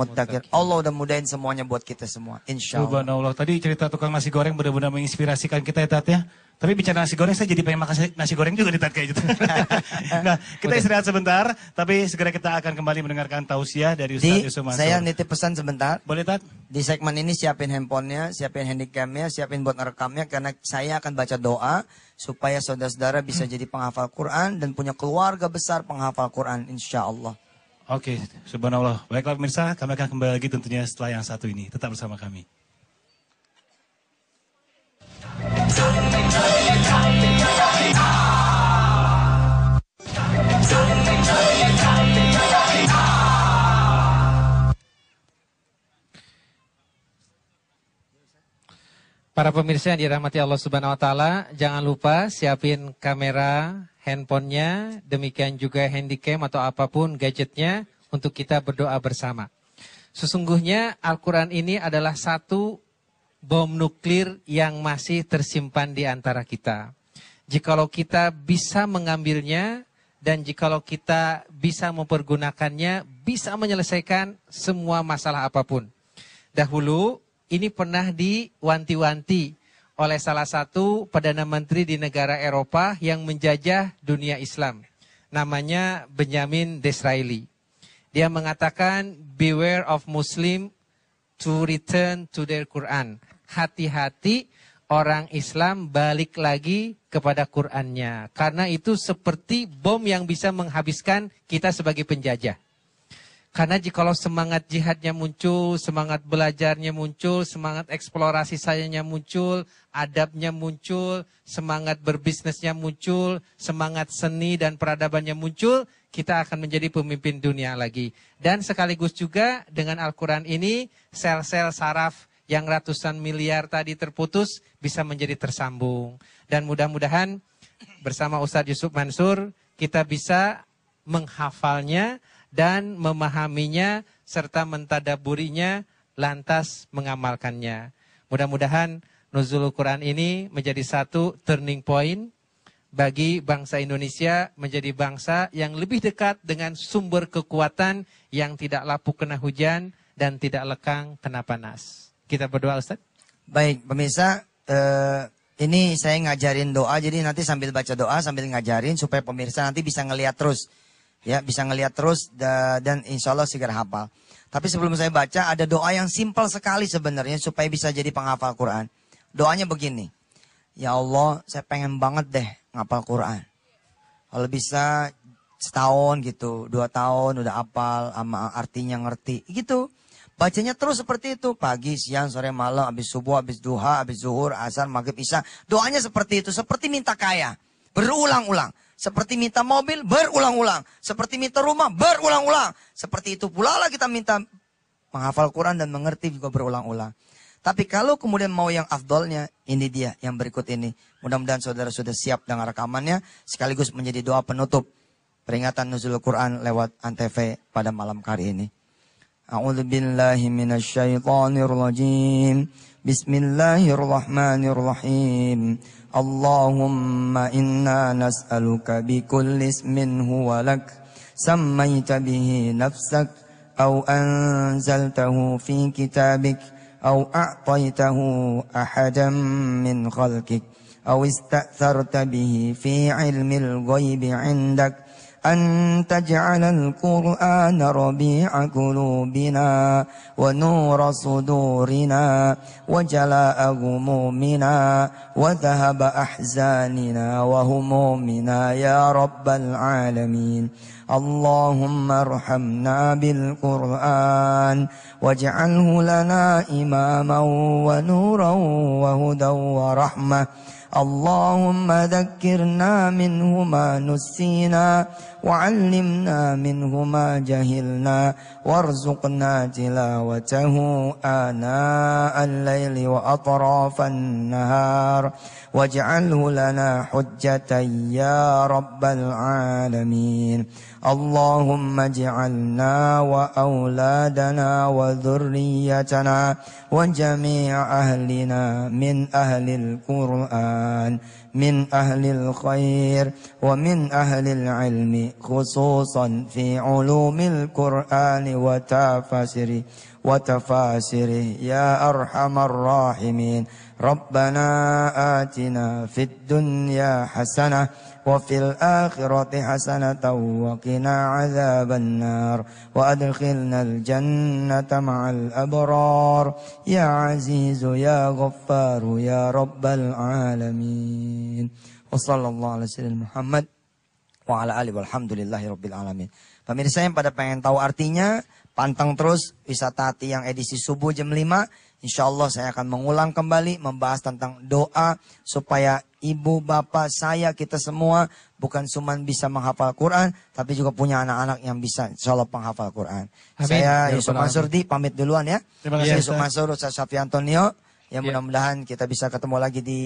Allah udah mudahin semuanya buat kita semua, insyaallah. Subhanallah. Tadi cerita tukang nasi goreng benar-benar menginspirasikan kita ya, Tat ya. Tapi bicara nasi goreng, saya jadi pengen makan nasi goreng juga di kayak gitu. nah, kita istirahat sebentar, tapi segera kita akan kembali mendengarkan tausiah dari Ustaz Yusuf Mansur. Saya nitip pesan sebentar. Boleh, Tat? Di segmen ini siapin handphonenya, siapin handycamnya, siapin buat ngerekamnya, karena saya akan baca doa supaya saudara-saudara bisa hmm. jadi penghafal Quran dan punya keluarga besar penghafal Quran, insya Allah. Oke, okay, subhanallah. Baiklah pemirsa, kami akan kembali lagi tentunya setelah yang satu ini. Tetap bersama kami. Para pemirsa yang dirahmati Allah Subhanahu wa taala, jangan lupa siapin kamera handphonenya, demikian juga handycam atau apapun gadgetnya untuk kita berdoa bersama. Sesungguhnya Al-Qur'an ini adalah satu bom nuklir yang masih tersimpan di antara kita. Jikalau kita bisa mengambilnya dan jikalau kita bisa mempergunakannya, bisa menyelesaikan semua masalah apapun. Dahulu ini pernah diwanti-wanti oleh salah satu Perdana Menteri di negara Eropa yang menjajah dunia Islam. Namanya Benjamin Disraeli. Dia mengatakan, beware of Muslim to return to their Quran hati-hati orang Islam balik lagi kepada Qur'annya. Karena itu seperti bom yang bisa menghabiskan kita sebagai penjajah. Karena kalau semangat jihadnya muncul, semangat belajarnya muncul, semangat eksplorasi sayanya muncul, adabnya muncul, semangat berbisnisnya muncul, semangat seni dan peradabannya muncul, kita akan menjadi pemimpin dunia lagi. Dan sekaligus juga dengan Al-Quran ini, sel-sel saraf yang ratusan miliar tadi terputus bisa menjadi tersambung. Dan mudah-mudahan bersama Ustadz Yusuf Mansur kita bisa menghafalnya dan memahaminya serta mentadaburinya lantas mengamalkannya. Mudah-mudahan Nuzul Quran ini menjadi satu turning point bagi bangsa Indonesia menjadi bangsa yang lebih dekat dengan sumber kekuatan yang tidak lapuk kena hujan dan tidak lekang kena panas kita berdoa Ustaz? Baik, pemirsa, eh, ini saya ngajarin doa, jadi nanti sambil baca doa, sambil ngajarin supaya pemirsa nanti bisa ngeliat terus. Ya, bisa ngeliat terus dan insya Allah segera hafal. Tapi sebelum saya baca, ada doa yang simpel sekali sebenarnya supaya bisa jadi penghafal Quran. Doanya begini, Ya Allah, saya pengen banget deh ngapal Quran. Kalau bisa setahun gitu, dua tahun udah hafal ama artinya ngerti, gitu. Bacanya terus seperti itu. Pagi, siang, sore, malam, habis subuh, habis duha, habis zuhur, asar, maghrib, isya. Doanya seperti itu. Seperti minta kaya. Berulang-ulang. Seperti minta mobil, berulang-ulang. Seperti minta rumah, berulang-ulang. Seperti itu pula lah kita minta menghafal Quran dan mengerti juga berulang-ulang. Tapi kalau kemudian mau yang afdolnya, ini dia yang berikut ini. Mudah-mudahan saudara sudah siap dengan rekamannya, sekaligus menjadi doa penutup peringatan Nuzul Quran lewat Antv pada malam hari ini. أعوذ بالله من الشيطان الرجيم بسم الله الرحمن الرحيم اللهم إنا نسألك بكل اسم هو لك سميت به نفسك أو أنزلته في كتابك أو أعطيته أحدا من خلقك أو استأثرت به في علم الغيب عندك أن تجعل القرآن ربيع قلوبنا ونور صدورنا وجلاء غمومنا وذهب أحزاننا وهمومنا يا رب العالمين اللهم ارحمنا بالقرآن واجعله لنا إماما ونورا وهدى ورحمة اللهم ذكرنا منه ما نسينا وعلمنا منه ما جهلنا وارزقنا تلاوته آناء الليل وأطراف النهار واجعله لنا حجة يا رب العالمين اللهم اجعلنا وأولادنا وذريتنا وجميع أهلنا من أهل القرآن من أهل الخير ومن أهل العلم خصوصا في علوم القرآن وتفاسيره وتفاسيره يا أرحم الراحمين ربنا آتنا في الدنيا حسنة وفي الآخرة حسنة وقنا عذاب النار وأدخلنا الجنة مع الأبرار يا عزيز يا غفار يا رب العالمين وصلى الله على سيدنا محمد wa ala ali walhamdulillahi rabbil alamin. Pemirsa yang pada pengen tahu artinya, pantang terus wisata hati yang edisi subuh jam 5. Insya Allah saya akan mengulang kembali membahas tentang doa supaya ibu bapak saya kita semua bukan cuma bisa menghafal Quran tapi juga punya anak-anak yang bisa insya Allah penghafal Quran. Amin. Saya ya, Yusuf Mansur di pamit duluan ya. Terima kasih Yusuf Mansur, Ustaz Syafi Antonio. Ya, ya mudah-mudahan kita bisa ketemu lagi di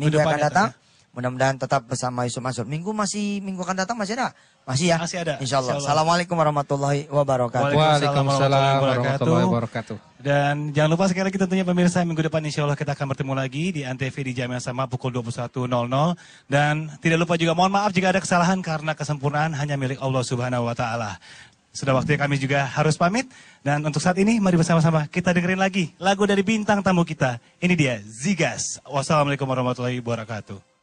minggu, minggu yang akan ya, datang. Ya. Mudah-mudahan tetap bersama Yusuf Mansur. Minggu masih minggu akan datang masih ada? Masih ya? Masih ada. Insya Allah. Assalamualaikum warahmatullahi wabarakatuh. Waalaikumsalam warahmatullahi wabarakatuh. Dan jangan lupa sekali lagi tentunya pemirsa minggu depan insya Allah kita akan bertemu lagi di Antv di jam yang sama pukul 21.00. Dan tidak lupa juga mohon maaf jika ada kesalahan karena kesempurnaan hanya milik Allah Subhanahu Wa Taala. Sudah waktunya kami juga harus pamit. Dan untuk saat ini mari bersama-sama kita dengerin lagi lagu dari bintang tamu kita. Ini dia Zigas. Wassalamualaikum warahmatullahi wabarakatuh.